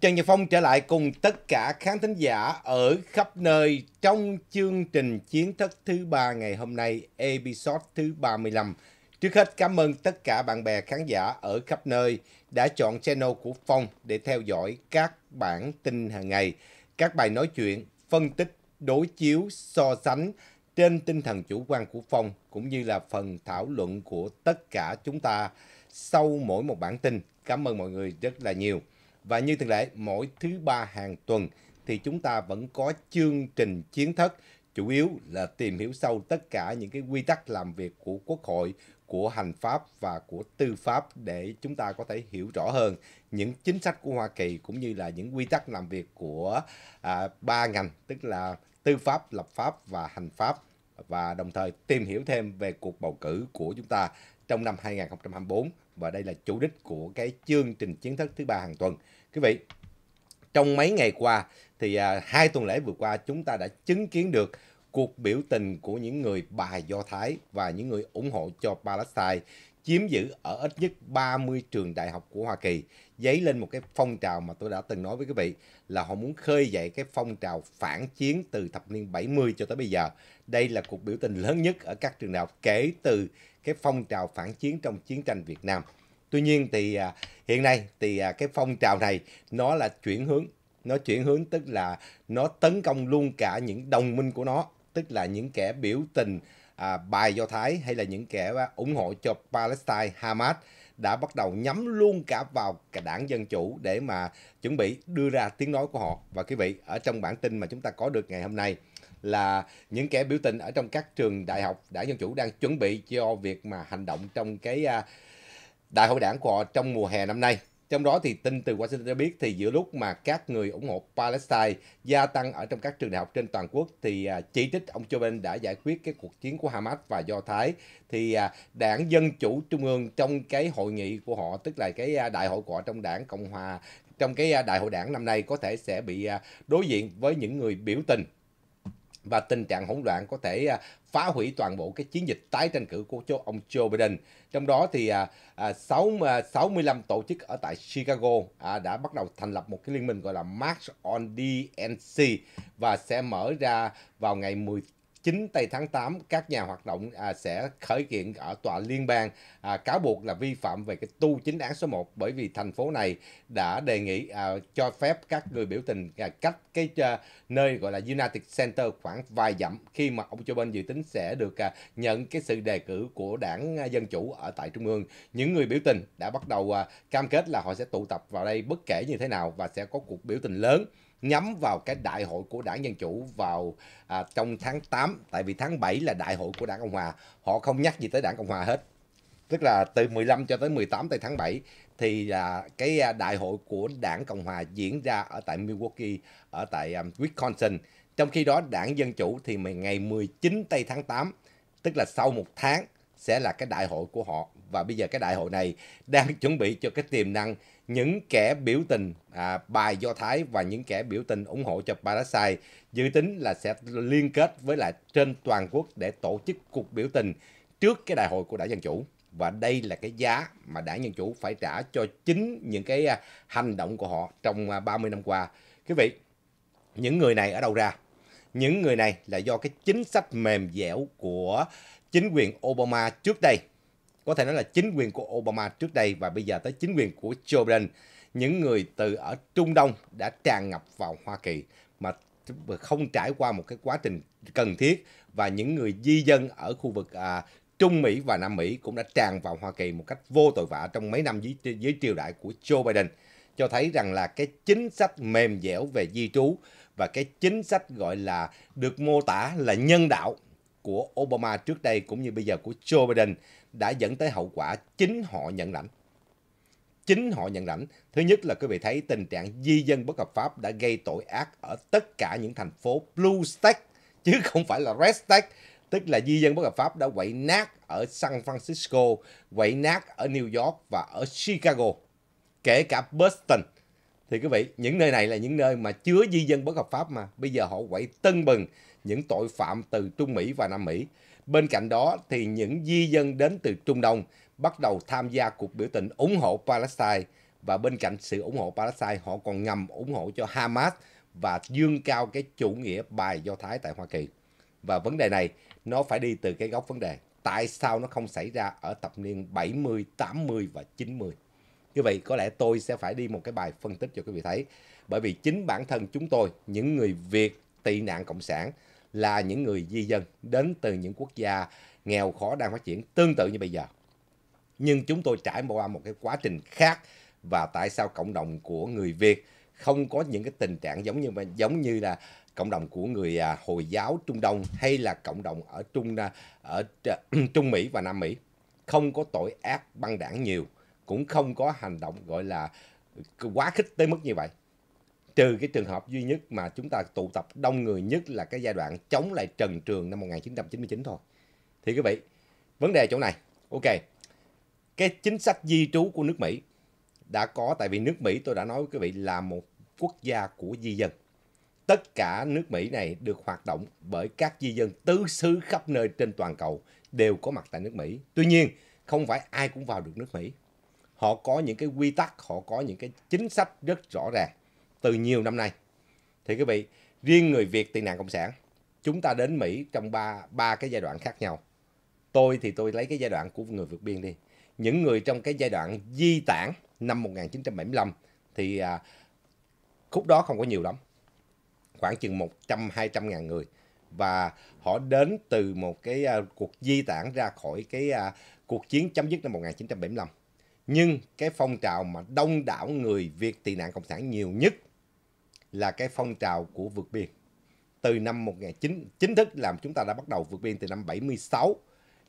Trần Nhật Phong trở lại cùng tất cả khán thính giả ở khắp nơi trong chương trình Chiến thức thứ ba ngày hôm nay, episode thứ 35. Trước hết cảm ơn tất cả bạn bè khán giả ở khắp nơi đã chọn channel của Phong để theo dõi các bản tin hàng ngày, các bài nói chuyện, phân tích, đối chiếu, so sánh trên tinh thần chủ quan của Phong cũng như là phần thảo luận của tất cả chúng ta sau mỗi một bản tin. Cảm ơn mọi người rất là nhiều. Và như thường lệ, mỗi thứ ba hàng tuần thì chúng ta vẫn có chương trình chiến thất chủ yếu là tìm hiểu sâu tất cả những cái quy tắc làm việc của quốc hội của hành pháp và của tư pháp để chúng ta có thể hiểu rõ hơn những chính sách của Hoa Kỳ cũng như là những quy tắc làm việc của à, ba ngành tức là tư pháp, lập pháp và hành pháp và đồng thời tìm hiểu thêm về cuộc bầu cử của chúng ta trong năm 2024 và đây là chủ đích của cái chương trình chiến thức thứ ba hàng tuần. Quý vị, trong mấy ngày qua thì à, hai tuần lễ vừa qua chúng ta đã chứng kiến được cuộc biểu tình của những người bài Do Thái và những người ủng hộ cho Palestine chiếm giữ ở ít nhất 30 trường đại học của Hoa Kỳ, dấy lên một cái phong trào mà tôi đã từng nói với quý vị là họ muốn khơi dậy cái phong trào phản chiến từ thập niên 70 cho tới bây giờ. Đây là cuộc biểu tình lớn nhất ở các trường đại học kể từ cái phong trào phản chiến trong chiến tranh Việt Nam tuy nhiên thì à, hiện nay thì à, cái phong trào này nó là chuyển hướng nó chuyển hướng tức là nó tấn công luôn cả những đồng minh của nó tức là những kẻ biểu tình à, bài do thái hay là những kẻ à, ủng hộ cho palestine hamas đã bắt đầu nhắm luôn cả vào cả đảng Dân Chủ để mà chuẩn bị đưa ra tiếng nói của họ. Và quý vị, ở trong bản tin mà chúng ta có được ngày hôm nay là những kẻ biểu tình ở trong các trường đại học đảng Dân Chủ đang chuẩn bị cho việc mà hành động trong cái à, đại hội đảng của họ trong mùa hè năm nay. Trong đó thì tin từ Washington cho biết thì giữa lúc mà các người ủng hộ Palestine gia tăng ở trong các trường đại học trên toàn quốc thì à, chỉ trích ông Joe Biden đã giải quyết cái cuộc chiến của Hamas và Do Thái thì à, đảng Dân Chủ Trung ương trong cái hội nghị của họ tức là cái à, đại hội của họ trong đảng Cộng Hòa trong cái đại hội đảng năm nay có thể sẽ bị đối diện với những người biểu tình và tình trạng hỗn loạn có thể phá hủy toàn bộ cái chiến dịch tái tranh cử của ông Joe Biden. Trong đó thì à, à, 6, à, 65 tổ chức ở tại Chicago à, đã bắt đầu thành lập một cái liên minh gọi là March on DNC và sẽ mở ra vào ngày 10 9 tây tháng 8 các nhà hoạt động à, sẽ khởi kiện ở tòa liên bang à, cáo buộc là vi phạm về cái tu chính án số 1 bởi vì thành phố này đã đề nghị à, cho phép các người biểu tình à, cách cái à, nơi gọi là United Center khoảng vài dặm khi mà ông Joe Biden dự tính sẽ được à, nhận cái sự đề cử của đảng à, Dân Chủ ở tại Trung ương. Những người biểu tình đã bắt đầu à, cam kết là họ sẽ tụ tập vào đây bất kể như thế nào và sẽ có cuộc biểu tình lớn nhắm vào cái đại hội của đảng Dân Chủ vào à, trong tháng 8, tại vì tháng 7 là đại hội của đảng Cộng Hòa, họ không nhắc gì tới đảng Cộng Hòa hết. Tức là từ 15 cho tới 18 tới tháng 7 thì là cái à, đại hội của đảng Cộng Hòa diễn ra ở tại Milwaukee, ở tại um, Wisconsin. Trong khi đó đảng Dân Chủ thì ngày 19 tây tháng 8, tức là sau một tháng sẽ là cái đại hội của họ. Và bây giờ cái đại hội này đang chuẩn bị cho cái tiềm năng những kẻ biểu tình à, bài Do Thái và những kẻ biểu tình ủng hộ cho Palestine dự tính là sẽ liên kết với lại trên toàn quốc để tổ chức cuộc biểu tình trước cái đại hội của đảng Dân Chủ. Và đây là cái giá mà đảng Dân Chủ phải trả cho chính những cái à, hành động của họ trong 30 à, năm qua. Quý vị, những người này ở đâu ra? Những người này là do cái chính sách mềm dẻo của chính quyền Obama trước đây có thể nói là chính quyền của Obama trước đây và bây giờ tới chính quyền của Joe Biden, những người từ ở Trung Đông đã tràn ngập vào Hoa Kỳ mà không trải qua một cái quá trình cần thiết và những người di dân ở khu vực à, Trung Mỹ và Nam Mỹ cũng đã tràn vào Hoa Kỳ một cách vô tội vạ trong mấy năm dưới, dưới triều đại của Joe Biden cho thấy rằng là cái chính sách mềm dẻo về di trú và cái chính sách gọi là được mô tả là nhân đạo của Obama trước đây cũng như bây giờ của Joe Biden đã dẫn tới hậu quả chính họ nhận lãnh. Chính họ nhận lãnh. Thứ nhất là quý vị thấy tình trạng di dân bất hợp pháp đã gây tội ác ở tất cả những thành phố Blue State chứ không phải là Red State tức là di dân bất hợp pháp đã quậy nát ở San Francisco, quậy nát ở New York và ở Chicago, kể cả Boston. Thì quý vị, những nơi này là những nơi mà chứa di dân bất hợp pháp mà bây giờ họ quậy tân bừng những tội phạm từ Trung Mỹ và Nam Mỹ. Bên cạnh đó thì những di dân đến từ Trung Đông bắt đầu tham gia cuộc biểu tình ủng hộ Palestine và bên cạnh sự ủng hộ Palestine họ còn ngầm ủng hộ cho Hamas và dương cao cái chủ nghĩa bài Do Thái tại Hoa Kỳ. Và vấn đề này nó phải đi từ cái gốc vấn đề. Tại sao nó không xảy ra ở thập niên 70, 80 và 90? Như vậy có lẽ tôi sẽ phải đi một cái bài phân tích cho quý vị thấy. Bởi vì chính bản thân chúng tôi, những người Việt tị nạn cộng sản là những người di dân đến từ những quốc gia nghèo khó đang phát triển tương tự như bây giờ. Nhưng chúng tôi trải qua một cái quá trình khác và tại sao cộng đồng của người Việt không có những cái tình trạng giống như giống như là cộng đồng của người à, Hồi giáo Trung Đông hay là cộng đồng ở Trung à, ở Trung Mỹ và Nam Mỹ không có tội ác băng đảng nhiều cũng không có hành động gọi là quá khích tới mức như vậy trừ cái trường hợp duy nhất mà chúng ta tụ tập đông người nhất là cái giai đoạn chống lại Trần Trường năm 1999 thôi. Thì quý vị, vấn đề chỗ này, ok, cái chính sách di trú của nước Mỹ đã có, tại vì nước Mỹ tôi đã nói với quý vị là một quốc gia của di dân. Tất cả nước Mỹ này được hoạt động bởi các di dân tứ xứ khắp nơi trên toàn cầu đều có mặt tại nước Mỹ. Tuy nhiên, không phải ai cũng vào được nước Mỹ. Họ có những cái quy tắc, họ có những cái chính sách rất rõ ràng từ nhiều năm nay. Thì quý vị, riêng người Việt tị nạn cộng sản, chúng ta đến Mỹ trong ba ba cái giai đoạn khác nhau. Tôi thì tôi lấy cái giai đoạn của người vượt biên đi. Những người trong cái giai đoạn di tản năm 1975 thì à, khúc đó không có nhiều lắm. Khoảng chừng 100 200 ngàn người và họ đến từ một cái à, cuộc di tản ra khỏi cái à, cuộc chiến chấm dứt năm 1975. Nhưng cái phong trào mà đông đảo người Việt tị nạn cộng sản nhiều nhất là cái phong trào của vượt biên. Từ năm 19 chính thức làm chúng ta đã bắt đầu vượt biên từ năm 76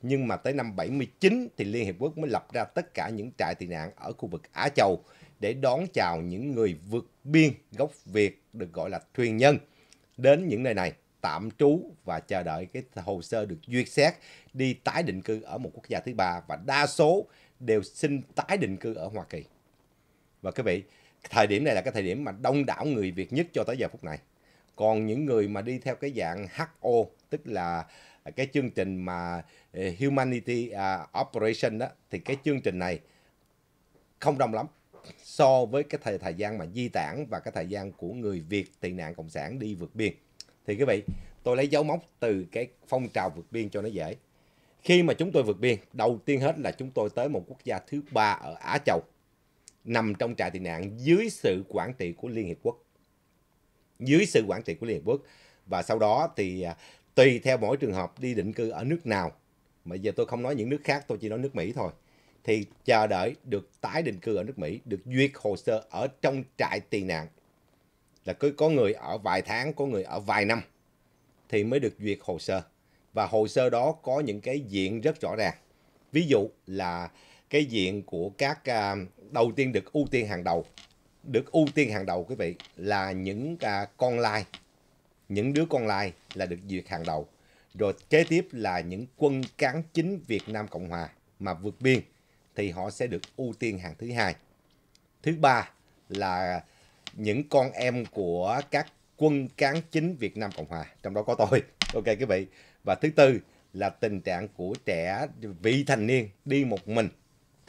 nhưng mà tới năm 79 thì Liên Hiệp Quốc mới lập ra tất cả những trại tị nạn ở khu vực Á Châu để đón chào những người vượt biên gốc Việt được gọi là thuyền nhân đến những nơi này tạm trú và chờ đợi cái hồ sơ được duyệt xét đi tái định cư ở một quốc gia thứ ba và đa số đều xin tái định cư ở Hoa Kỳ. Và quý vị, thời điểm này là cái thời điểm mà đông đảo người Việt nhất cho tới giờ phút này còn những người mà đi theo cái dạng HO tức là cái chương trình mà ờ, Humanity à, Operation đó thì cái chương trình này không đông lắm so với cái thời thời gian mà di tản và cái thời gian của người Việt tị nạn cộng sản đi vượt biên thì quý vị tôi lấy dấu mốc từ cái phong trào vượt biên cho nó dễ khi mà chúng tôi vượt biên đầu tiên hết là chúng tôi tới một quốc gia thứ ba ở Á Châu nằm trong trại tị nạn dưới sự quản trị của Liên Hiệp Quốc. Dưới sự quản trị của Liên Hiệp Quốc. Và sau đó thì à, tùy theo mỗi trường hợp đi định cư ở nước nào. Mà giờ tôi không nói những nước khác, tôi chỉ nói nước Mỹ thôi. Thì chờ đợi được tái định cư ở nước Mỹ, được duyệt hồ sơ ở trong trại tị nạn. Là cứ có người ở vài tháng, có người ở vài năm thì mới được duyệt hồ sơ. Và hồ sơ đó có những cái diện rất rõ ràng. Ví dụ là cái diện của các à, đầu tiên được ưu tiên hàng đầu được ưu tiên hàng đầu quý vị là những à, con lai những đứa con lai là được duyệt hàng đầu rồi kế tiếp là những quân cán chính Việt Nam Cộng Hòa mà vượt biên thì họ sẽ được ưu tiên hàng thứ hai thứ ba là những con em của các quân cán chính Việt Nam Cộng Hòa trong đó có tôi ok quý vị và thứ tư là tình trạng của trẻ vị thành niên đi một mình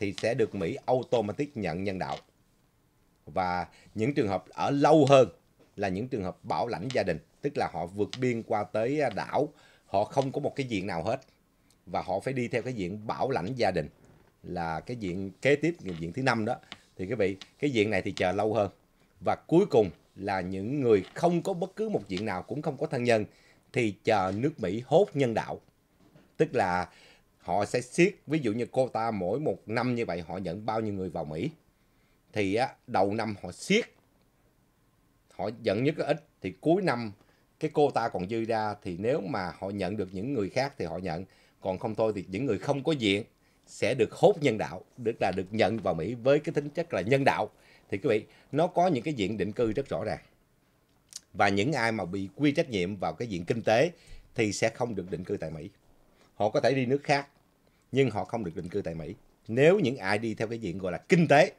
thì sẽ được Mỹ automatic nhận nhân đạo. Và những trường hợp ở lâu hơn là những trường hợp bảo lãnh gia đình, tức là họ vượt biên qua tới à, đảo, họ không có một cái diện nào hết và họ phải đi theo cái diện bảo lãnh gia đình là cái diện kế tiếp diện thứ năm đó thì quý vị cái diện này thì chờ lâu hơn và cuối cùng là những người không có bất cứ một diện nào cũng không có thân nhân thì chờ nước Mỹ hốt nhân đạo tức là họ sẽ siết ví dụ như cô ta mỗi một năm như vậy họ nhận bao nhiêu người vào Mỹ thì á, đầu năm họ siết họ nhận nhất cái ít thì cuối năm cái cô ta còn dư ra thì nếu mà họ nhận được những người khác thì họ nhận còn không thôi thì những người không có diện sẽ được hốt nhân đạo được là được nhận vào Mỹ với cái tính chất là nhân đạo thì quý vị nó có những cái diện định cư rất rõ ràng và những ai mà bị quy trách nhiệm vào cái diện kinh tế thì sẽ không được định cư tại Mỹ họ có thể đi nước khác nhưng họ không được định cư tại Mỹ. Nếu những ai đi theo cái diện gọi là kinh tế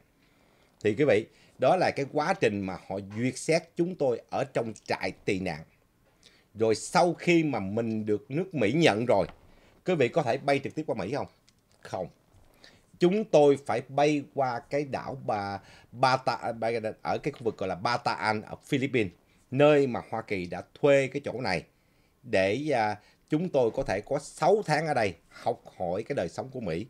thì quý vị, đó là cái quá trình mà họ duyệt xét chúng tôi ở trong trại tị nạn. Rồi sau khi mà mình được nước Mỹ nhận rồi, quý vị có thể bay trực tiếp qua Mỹ không? Không. Chúng tôi phải bay qua cái đảo Ba Bata ở cái khu vực gọi là Bataan ở Philippines, nơi mà Hoa Kỳ đã thuê cái chỗ này để uh, chúng tôi có thể có 6 tháng ở đây học hỏi cái đời sống của Mỹ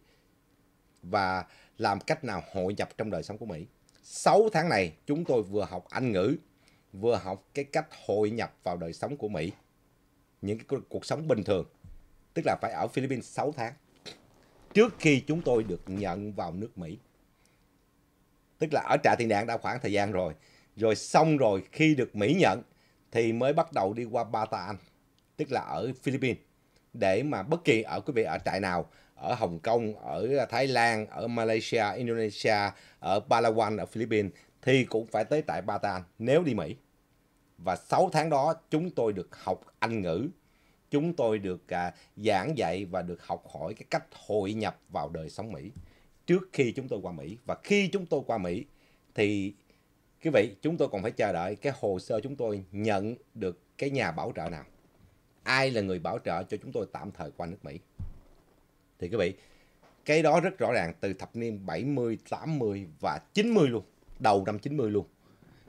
và làm cách nào hội nhập trong đời sống của Mỹ. 6 tháng này chúng tôi vừa học Anh ngữ, vừa học cái cách hội nhập vào đời sống của Mỹ. Những cái cuộc sống bình thường, tức là phải ở Philippines 6 tháng trước khi chúng tôi được nhận vào nước Mỹ. Tức là ở trại tị nạn đã khoảng thời gian rồi, rồi xong rồi khi được Mỹ nhận thì mới bắt đầu đi qua Ba Ta Anh tức là ở Philippines để mà bất kỳ ở quý vị ở trại nào ở Hồng Kông, ở Thái Lan, ở Malaysia, Indonesia, ở Palawan, ở Philippines thì cũng phải tới tại Bataan nếu đi Mỹ. Và 6 tháng đó chúng tôi được học Anh ngữ, chúng tôi được à, giảng dạy và được học hỏi cái cách hội nhập vào đời sống Mỹ trước khi chúng tôi qua Mỹ. Và khi chúng tôi qua Mỹ thì quý vị chúng tôi còn phải chờ đợi cái hồ sơ chúng tôi nhận được cái nhà bảo trợ nào ai là người bảo trợ cho chúng tôi tạm thời qua nước Mỹ. Thì quý vị, cái đó rất rõ ràng từ thập niên 70, 80 và 90 luôn, đầu năm 90 luôn.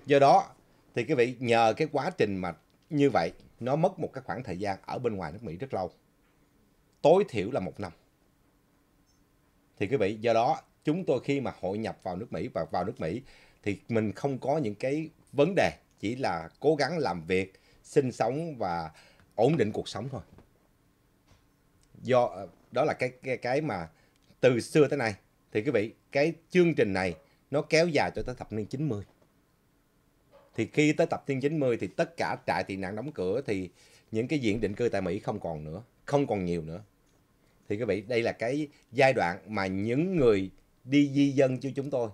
Do đó thì quý vị nhờ cái quá trình mà như vậy nó mất một cái khoảng thời gian ở bên ngoài nước Mỹ rất lâu. Tối thiểu là một năm. Thì quý vị, do đó chúng tôi khi mà hội nhập vào nước Mỹ và vào nước Mỹ thì mình không có những cái vấn đề chỉ là cố gắng làm việc, sinh sống và ổn định cuộc sống thôi do ờ, đó là cái cái cái mà từ xưa tới nay thì quý vị cái chương trình này nó kéo dài cho tới thập niên 90 thì khi tới thập niên 90 thì tất cả trại tị nạn đóng cửa thì những cái diện định cư tại Mỹ không còn nữa không còn nhiều nữa thì quý vị đây là cái giai đoạn mà những người đi di dân cho chúng tôi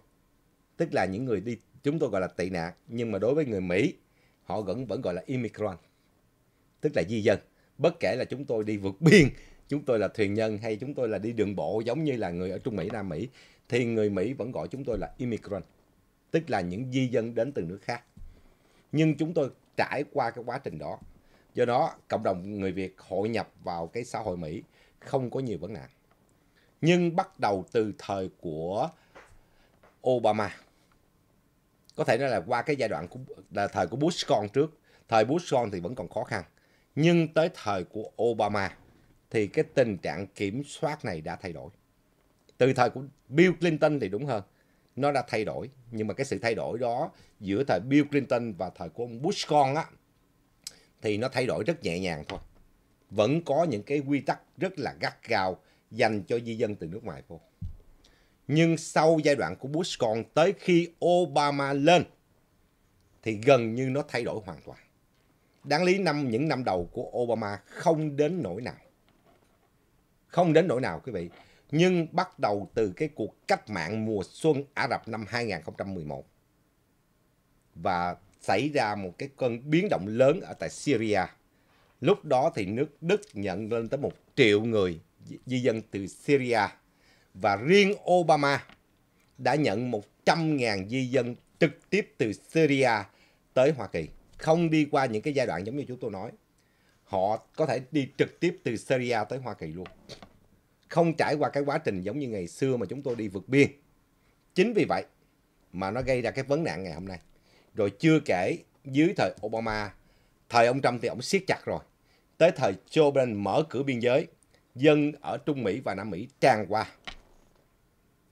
tức là những người đi chúng tôi gọi là tị nạn nhưng mà đối với người Mỹ họ vẫn vẫn gọi là immigrant tức là di dân bất kể là chúng tôi đi vượt biên chúng tôi là thuyền nhân hay chúng tôi là đi đường bộ giống như là người ở Trung Mỹ Nam Mỹ thì người Mỹ vẫn gọi chúng tôi là immigrant tức là những di dân đến từ nước khác nhưng chúng tôi trải qua cái quá trình đó do đó cộng đồng người Việt hội nhập vào cái xã hội Mỹ không có nhiều vấn nạn nhưng bắt đầu từ thời của Obama có thể nói là qua cái giai đoạn của là thời của Bush con trước thời Bush con thì vẫn còn khó khăn nhưng tới thời của Obama thì cái tình trạng kiểm soát này đã thay đổi. Từ thời của Bill Clinton thì đúng hơn, nó đã thay đổi. Nhưng mà cái sự thay đổi đó giữa thời Bill Clinton và thời của ông Bush con á, thì nó thay đổi rất nhẹ nhàng thôi. Vẫn có những cái quy tắc rất là gắt gao dành cho di dân từ nước ngoài thôi Nhưng sau giai đoạn của Bush con tới khi Obama lên thì gần như nó thay đổi hoàn toàn. Đáng lý năm những năm đầu của Obama không đến nỗi nào. Không đến nỗi nào quý vị. Nhưng bắt đầu từ cái cuộc cách mạng mùa xuân Ả Rập năm 2011. Và xảy ra một cái cơn biến động lớn ở tại Syria. Lúc đó thì nước Đức nhận lên tới một triệu người di dân từ Syria. Và riêng Obama đã nhận 100.000 di dân trực tiếp từ Syria tới Hoa Kỳ không đi qua những cái giai đoạn giống như chúng tôi nói họ có thể đi trực tiếp từ Syria tới Hoa Kỳ luôn không trải qua cái quá trình giống như ngày xưa mà chúng tôi đi vượt biên chính vì vậy mà nó gây ra cái vấn nạn ngày hôm nay rồi chưa kể dưới thời Obama thời ông Trump thì ông siết chặt rồi tới thời Joe Biden mở cửa biên giới dân ở Trung Mỹ và Nam Mỹ tràn qua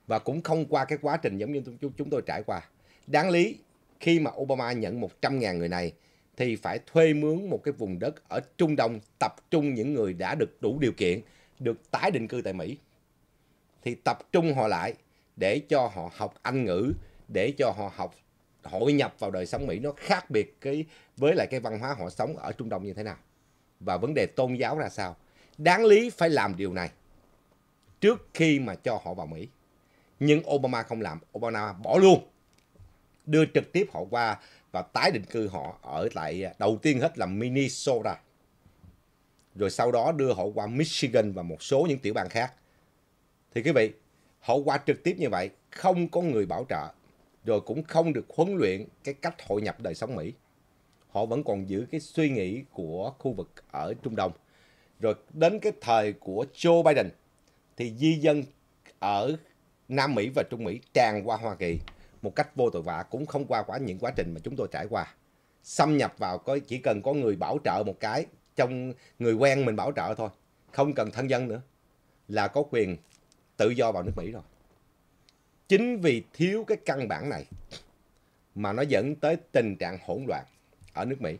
và cũng không qua cái quá trình giống như chúng tôi trải qua đáng lý khi mà Obama nhận 100.000 người này thì phải thuê mướn một cái vùng đất ở Trung Đông tập trung những người đã được đủ điều kiện được tái định cư tại Mỹ. Thì tập trung họ lại để cho họ học Anh ngữ, để cho họ học hội nhập vào đời sống Mỹ nó khác biệt cái với lại cái văn hóa họ sống ở Trung Đông như thế nào và vấn đề tôn giáo ra sao. Đáng lý phải làm điều này trước khi mà cho họ vào Mỹ. Nhưng Obama không làm, Obama bỏ luôn đưa trực tiếp họ qua và tái định cư họ ở tại à, đầu tiên hết là Minnesota. Rồi sau đó đưa họ qua Michigan và một số những tiểu bang khác. Thì quý vị, họ qua trực tiếp như vậy, không có người bảo trợ, rồi cũng không được huấn luyện cái cách hội nhập đời sống Mỹ. Họ vẫn còn giữ cái suy nghĩ của khu vực ở Trung Đông. Rồi đến cái thời của Joe Biden thì di dân ở Nam Mỹ và Trung Mỹ tràn qua Hoa Kỳ một cách vô tội vạ cũng không qua quả những quá trình mà chúng tôi trải qua xâm nhập vào có chỉ cần có người bảo trợ một cái trong người quen mình bảo trợ thôi không cần thân dân nữa là có quyền tự do vào nước Mỹ rồi chính vì thiếu cái căn bản này mà nó dẫn tới tình trạng hỗn loạn ở nước Mỹ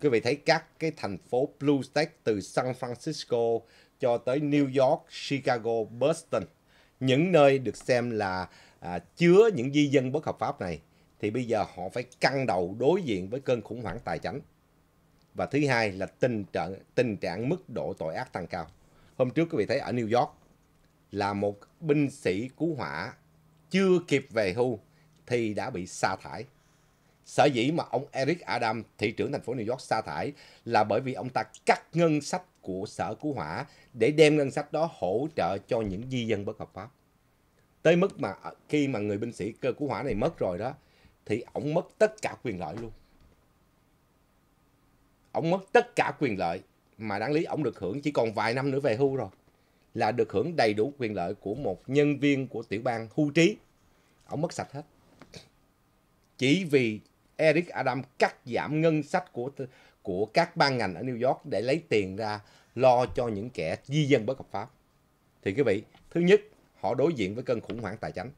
quý vị thấy các cái thành phố blue state từ San Francisco cho tới New York, Chicago, Boston những nơi được xem là à, chứa những di dân bất hợp pháp này thì bây giờ họ phải căng đầu đối diện với cơn khủng hoảng tài chính và thứ hai là tình trạng tình trạng mức độ tội ác tăng cao hôm trước quý vị thấy ở New York là một binh sĩ cứu hỏa chưa kịp về hưu thì đã bị sa thải sở dĩ mà ông Eric Adam thị trưởng thành phố New York sa thải là bởi vì ông ta cắt ngân sách của sở cứu hỏa để đem ngân sách đó hỗ trợ cho những di dân bất hợp pháp tới mức mà ờ, khi mà người binh sĩ cơ cứu hỏa này mất rồi đó thì ổng mất tất cả quyền lợi luôn ổng mất tất cả quyền lợi mà đáng lý ổng được hưởng chỉ còn vài năm nữa về hưu rồi là được hưởng đầy đủ quyền lợi của một nhân viên của tiểu bang hưu trí ổng mất sạch hết chỉ vì Eric Adam cắt giảm ngân sách của của các ban ngành ở New York để lấy tiền ra lo cho những kẻ di dân bất hợp pháp thì quý vị thứ nhất họ đối diện với cơn khủng hoảng tài chính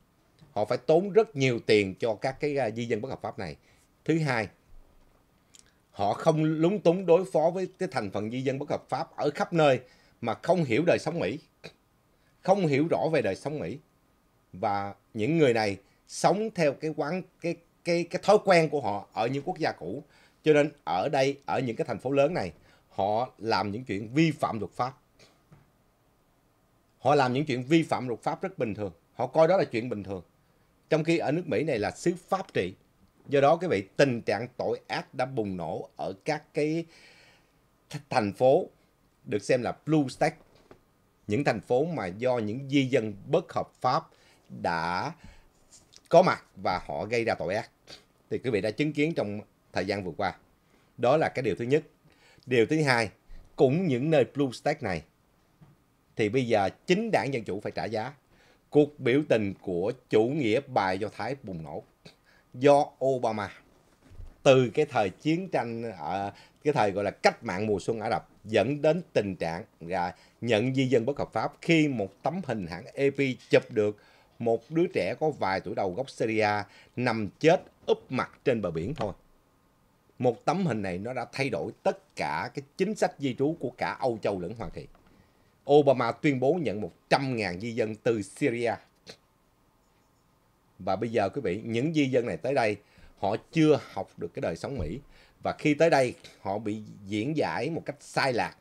họ phải tốn rất nhiều tiền cho các cái à, di dân bất hợp pháp này thứ hai họ không lúng túng đối phó với cái thành phần di dân bất hợp pháp ở khắp nơi mà không hiểu đời sống mỹ không hiểu rõ về đời sống mỹ và những người này sống theo cái quán cái cái cái thói quen của họ ở những quốc gia cũ cho nên ở đây ở những cái thành phố lớn này họ làm những chuyện vi phạm luật pháp Họ làm những chuyện vi phạm luật pháp rất bình thường. Họ coi đó là chuyện bình thường. Trong khi ở nước Mỹ này là xứ pháp trị. Do đó cái vị tình trạng tội ác đã bùng nổ ở các cái thành phố được xem là blue state. Những thành phố mà do những di dân bất hợp pháp đã có mặt và họ gây ra tội ác. Thì quý vị đã chứng kiến trong thời gian vừa qua. Đó là cái điều thứ nhất. Điều thứ hai, cũng những nơi blue state này thì bây giờ chính đảng Dân Chủ phải trả giá. Cuộc biểu tình của chủ nghĩa bài Do Thái bùng nổ do Obama từ cái thời chiến tranh ở ờ, cái thời gọi là cách mạng mùa xuân Ả Rập dẫn đến tình trạng là nhận di dân bất hợp pháp khi một tấm hình hãng AP chụp được một đứa trẻ có vài tuổi đầu gốc Syria nằm chết úp mặt trên bờ biển thôi. Một tấm hình này nó đã thay đổi tất cả cái chính sách di trú của cả Âu Châu lẫn Hoa Kỳ. Obama tuyên bố nhận 100.000 di dân từ Syria. Và bây giờ quý vị, những di dân này tới đây, họ chưa học được cái đời sống Mỹ. Và khi tới đây, họ bị diễn giải một cách sai lạc.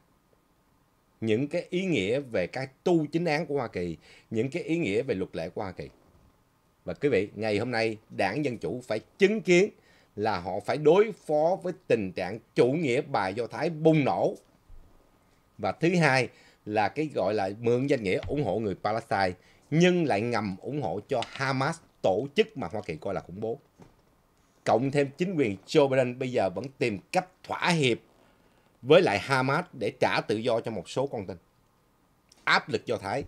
Những cái ý nghĩa về cái tu chính án của Hoa Kỳ, những cái ý nghĩa về luật lệ của Hoa Kỳ. Và quý vị, ngày hôm nay, đảng Dân Chủ phải chứng kiến là họ phải đối phó với tình trạng chủ nghĩa bài Do Thái bùng nổ. Và thứ hai là cái gọi là mượn danh nghĩa ủng hộ người Palestine nhưng lại ngầm ủng hộ cho Hamas tổ chức mà Hoa Kỳ coi là khủng bố. Cộng thêm chính quyền Joe Biden bây giờ vẫn tìm cách thỏa hiệp với lại Hamas để trả tự do cho một số con tin. Áp lực Do Thái.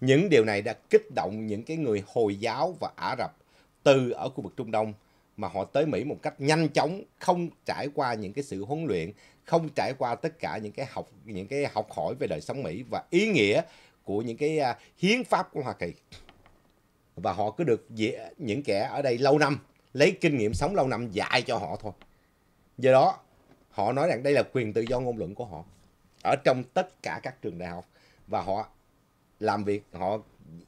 Những điều này đã kích động những cái người Hồi giáo và Ả Rập từ ở khu vực Trung Đông mà họ tới Mỹ một cách nhanh chóng không trải qua những cái sự huấn luyện không trải qua tất cả những cái học những cái học hỏi về đời sống Mỹ và ý nghĩa của những cái à, hiến pháp của Hoa Kỳ và họ cứ được những kẻ ở đây lâu năm lấy kinh nghiệm sống lâu năm dạy cho họ thôi do đó họ nói rằng đây là quyền tự do ngôn luận của họ ở trong tất cả các trường đại học và họ làm việc họ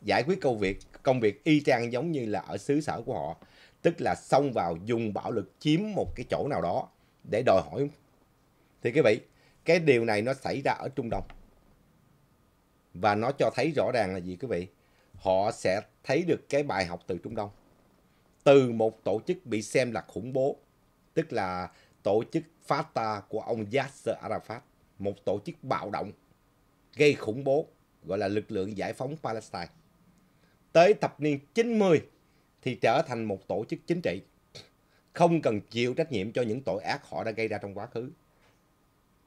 giải quyết công việc công việc y chang giống như là ở xứ sở của họ tức là xông vào dùng bạo lực chiếm một cái chỗ nào đó để đòi hỏi thì quý vị cái điều này nó xảy ra ở Trung Đông và nó cho thấy rõ ràng là gì quý vị họ sẽ thấy được cái bài học từ Trung Đông từ một tổ chức bị xem là khủng bố tức là tổ chức Fatah của ông Yasser Arafat một tổ chức bạo động gây khủng bố gọi là lực lượng giải phóng Palestine tới thập niên 90 thì trở thành một tổ chức chính trị không cần chịu trách nhiệm cho những tội ác họ đã gây ra trong quá khứ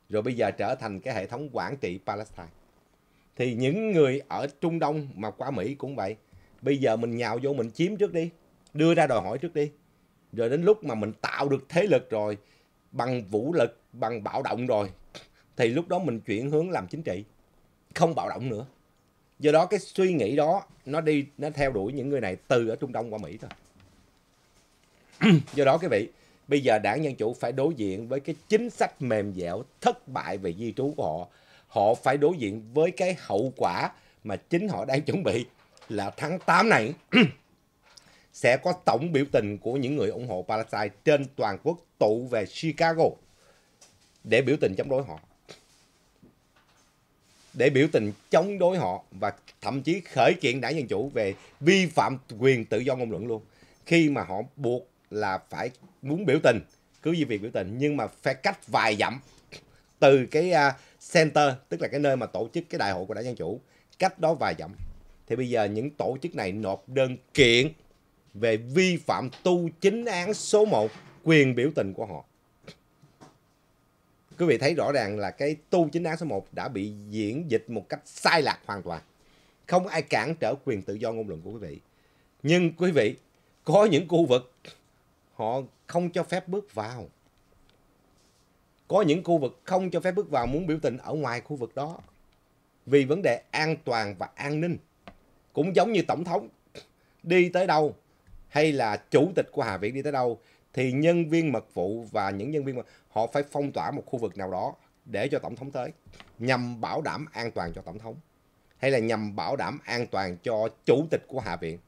rồi bây giờ trở thành cái hệ thống quản trị Palestine thì những người ở Trung Đông mà qua Mỹ cũng vậy bây giờ mình nhào vô mình chiếm trước đi đưa ra đòi hỏi trước đi rồi đến lúc mà mình tạo được thế lực rồi bằng vũ lực bằng bạo động rồi thì lúc đó mình chuyển hướng làm chính trị không bạo động nữa do đó cái suy nghĩ đó nó đi nó theo đuổi những người này từ ở trung đông qua mỹ thôi do đó quý vị bây giờ đảng dân chủ phải đối diện với cái chính sách mềm dẻo thất bại về di trú của họ họ phải đối diện với cái hậu quả mà chính họ đang chuẩn bị là tháng 8 này sẽ có tổng biểu tình của những người ủng hộ Palestine trên toàn quốc tụ về Chicago để biểu tình chống đối họ để biểu tình chống đối họ và thậm chí khởi kiện đảng Dân Chủ về vi phạm quyền tự do ngôn luận luôn. Khi mà họ buộc là phải muốn biểu tình, cứ như việc biểu tình nhưng mà phải cách vài dặm từ cái à, center, tức là cái nơi mà tổ chức cái đại hội của đảng Dân Chủ, cách đó vài dặm. Thì bây giờ những tổ chức này nộp đơn kiện về vi phạm tu chính án số 1 quyền biểu tình của họ quý vị thấy rõ ràng là cái tu chính đáng số 1 đã bị diễn dịch một cách sai lạc hoàn toàn không ai cản trở quyền tự do ngôn luận của quý vị nhưng quý vị có những khu vực họ không cho phép bước vào có những khu vực không cho phép bước vào muốn biểu tình ở ngoài khu vực đó vì vấn đề an toàn và an ninh cũng giống như tổng thống đi tới đâu hay là chủ tịch của hạ viện đi tới đâu thì nhân viên mật vụ và những nhân viên mật họ phải phong tỏa một khu vực nào đó để cho tổng thống tới nhằm bảo đảm an toàn cho tổng thống hay là nhằm bảo đảm an toàn cho chủ tịch của hạ viện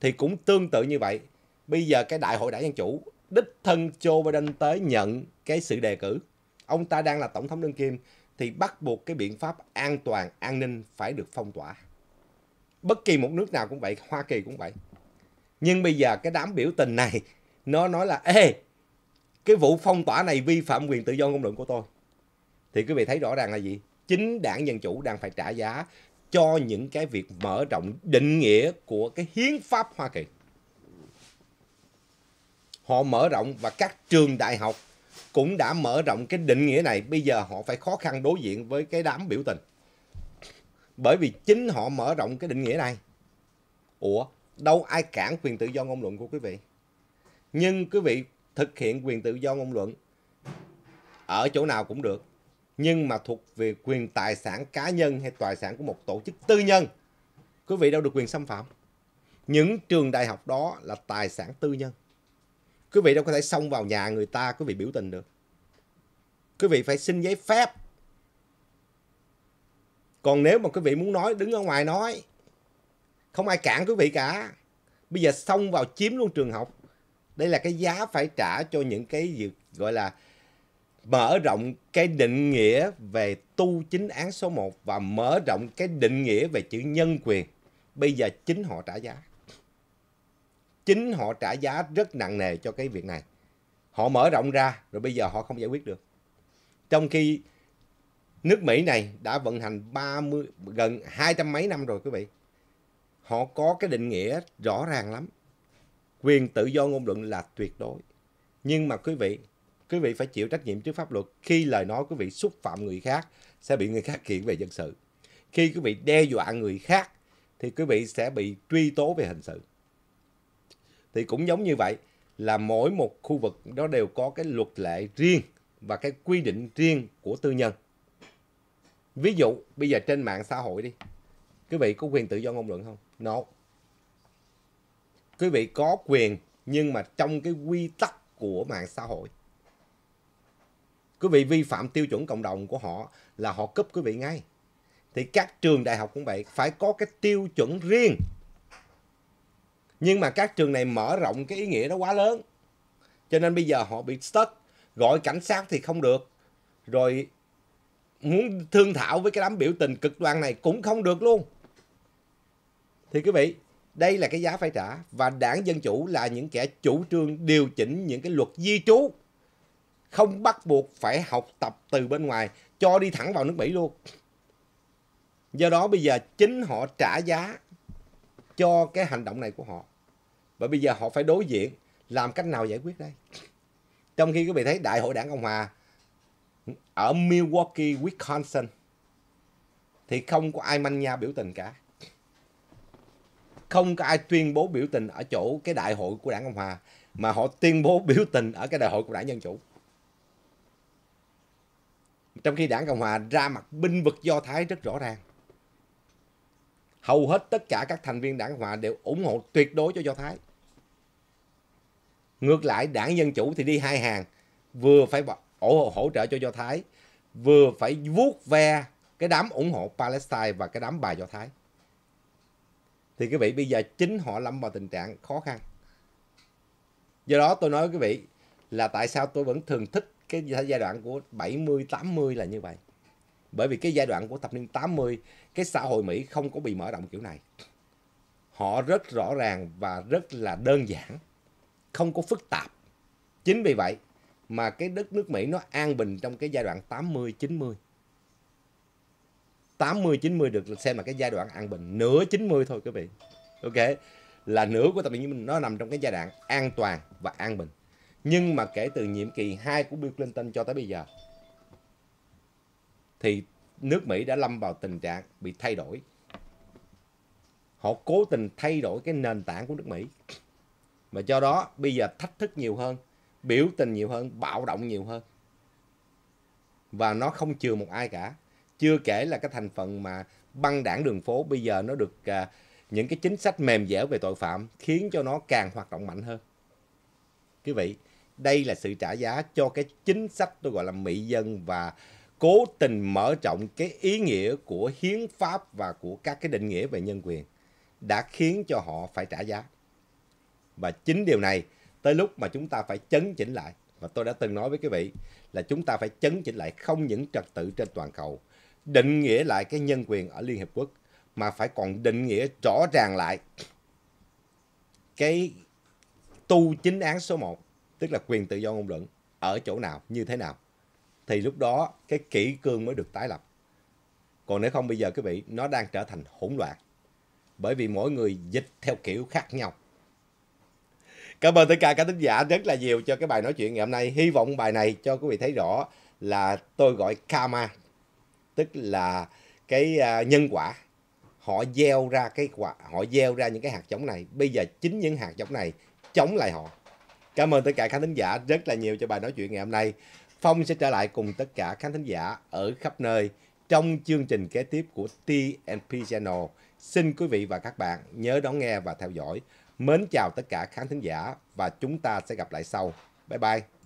thì cũng tương tự như vậy bây giờ cái đại hội đảng dân chủ đích thân Joe Biden tới nhận cái sự đề cử ông ta đang là tổng thống đương kim thì bắt buộc cái biện pháp an toàn an ninh phải được phong tỏa bất kỳ một nước nào cũng vậy Hoa Kỳ cũng vậy nhưng bây giờ cái đám biểu tình này nó nói là ê cái vụ phong tỏa này vi phạm quyền tự do ngôn luận của tôi thì quý vị thấy rõ ràng là gì chính đảng dân chủ đang phải trả giá cho những cái việc mở rộng định nghĩa của cái hiến pháp hoa kỳ họ mở rộng và các trường đại học cũng đã mở rộng cái định nghĩa này bây giờ họ phải khó khăn đối diện với cái đám biểu tình bởi vì chính họ mở rộng cái định nghĩa này ủa đâu ai cản quyền tự do ngôn luận của quý vị nhưng quý vị thực hiện quyền tự do ngôn luận ở chỗ nào cũng được nhưng mà thuộc về quyền tài sản cá nhân hay tài sản của một tổ chức tư nhân quý vị đâu được quyền xâm phạm những trường đại học đó là tài sản tư nhân quý vị đâu có thể xông vào nhà người ta quý vị biểu tình được quý vị phải xin giấy phép còn nếu mà quý vị muốn nói đứng ở ngoài nói không ai cản quý vị cả bây giờ xông vào chiếm luôn trường học đây là cái giá phải trả cho những cái gì gọi là mở rộng cái định nghĩa về tu chính án số 1 và mở rộng cái định nghĩa về chữ nhân quyền. Bây giờ chính họ trả giá. Chính họ trả giá rất nặng nề cho cái việc này. Họ mở rộng ra rồi bây giờ họ không giải quyết được. Trong khi nước Mỹ này đã vận hành 30 gần 200 mấy năm rồi quý vị. Họ có cái định nghĩa rõ ràng lắm quyền tự do ngôn luận là tuyệt đối. Nhưng mà quý vị, quý vị phải chịu trách nhiệm trước pháp luật khi lời nói quý vị xúc phạm người khác sẽ bị người khác kiện về dân sự. Khi quý vị đe dọa người khác thì quý vị sẽ bị truy tố về hình sự. Thì cũng giống như vậy là mỗi một khu vực đó đều có cái luật lệ riêng và cái quy định riêng của tư nhân. Ví dụ bây giờ trên mạng xã hội đi, quý vị có quyền tự do ngôn luận không? No quý vị có quyền nhưng mà trong cái quy tắc của mạng xã hội quý vị vi phạm tiêu chuẩn cộng đồng của họ là họ cúp quý vị ngay thì các trường đại học cũng vậy phải có cái tiêu chuẩn riêng nhưng mà các trường này mở rộng cái ý nghĩa đó quá lớn cho nên bây giờ họ bị stuck gọi cảnh sát thì không được rồi muốn thương thảo với cái đám biểu tình cực đoan này cũng không được luôn thì quý vị đây là cái giá phải trả và đảng Dân Chủ là những kẻ chủ trương điều chỉnh những cái luật di trú. Không bắt buộc phải học tập từ bên ngoài cho đi thẳng vào nước Mỹ luôn. Do đó bây giờ chính họ trả giá cho cái hành động này của họ. Và bây giờ họ phải đối diện làm cách nào giải quyết đây? Trong khi quý vị thấy Đại hội đảng Cộng Hòa ở Milwaukee, Wisconsin thì không có ai manh nha biểu tình cả không có ai tuyên bố biểu tình ở chỗ cái đại hội của đảng cộng hòa mà họ tuyên bố biểu tình ở cái đại hội của đảng dân chủ trong khi đảng cộng hòa ra mặt binh vực do thái rất rõ ràng hầu hết tất cả các thành viên đảng cộng hòa đều ủng hộ tuyệt đối cho do thái ngược lại đảng dân chủ thì đi hai hàng vừa phải hỗ, hỗ trợ cho do thái vừa phải vuốt ve cái đám ủng hộ palestine và cái đám bài do thái thì quý vị bây giờ chính họ lâm vào tình trạng khó khăn do đó tôi nói quý vị là tại sao tôi vẫn thường thích cái giai đoạn của 70 80 là như vậy bởi vì cái giai đoạn của thập niên 80 cái xã hội Mỹ không có bị mở rộng kiểu này họ rất rõ ràng và rất là đơn giản không có phức tạp chính vì vậy mà cái đất nước Mỹ nó an bình trong cái giai đoạn 80 90 80 90 được xem là cái giai đoạn an bình nửa 90 thôi quý vị. Ok. Là nửa của tập mình nó nằm trong cái giai đoạn an toàn và an bình. Nhưng mà kể từ nhiệm kỳ 2 của Bill Clinton cho tới bây giờ thì nước Mỹ đã lâm vào tình trạng bị thay đổi. Họ cố tình thay đổi cái nền tảng của nước Mỹ. Và do đó bây giờ thách thức nhiều hơn, biểu tình nhiều hơn, bạo động nhiều hơn. Và nó không chừa một ai cả. Chưa kể là cái thành phần mà băng đảng đường phố bây giờ nó được à, những cái chính sách mềm dẻo về tội phạm khiến cho nó càng hoạt động mạnh hơn. Quý vị, đây là sự trả giá cho cái chính sách tôi gọi là mỹ dân và cố tình mở rộng cái ý nghĩa của hiến pháp và của các cái định nghĩa về nhân quyền đã khiến cho họ phải trả giá. Và chính điều này tới lúc mà chúng ta phải chấn chỉnh lại. Và tôi đã từng nói với quý vị là chúng ta phải chấn chỉnh lại không những trật tự trên toàn cầu định nghĩa lại cái nhân quyền ở Liên Hiệp Quốc mà phải còn định nghĩa rõ ràng lại cái tu chính án số 1 tức là quyền tự do ngôn luận ở chỗ nào như thế nào thì lúc đó cái kỷ cương mới được tái lập còn nếu không bây giờ quý vị nó đang trở thành hỗn loạn bởi vì mỗi người dịch theo kiểu khác nhau cảm ơn tất cả các thính giả rất là nhiều cho cái bài nói chuyện ngày hôm nay hy vọng bài này cho quý vị thấy rõ là tôi gọi karma tức là cái à, nhân quả họ gieo ra cái quả họ gieo ra những cái hạt giống này bây giờ chính những hạt giống này chống lại họ cảm ơn tất cả khán thính giả rất là nhiều cho bài nói chuyện ngày hôm nay phong sẽ trở lại cùng tất cả khán thính giả ở khắp nơi trong chương trình kế tiếp của TNP Channel xin quý vị và các bạn nhớ đón nghe và theo dõi mến chào tất cả khán thính giả và chúng ta sẽ gặp lại sau bye bye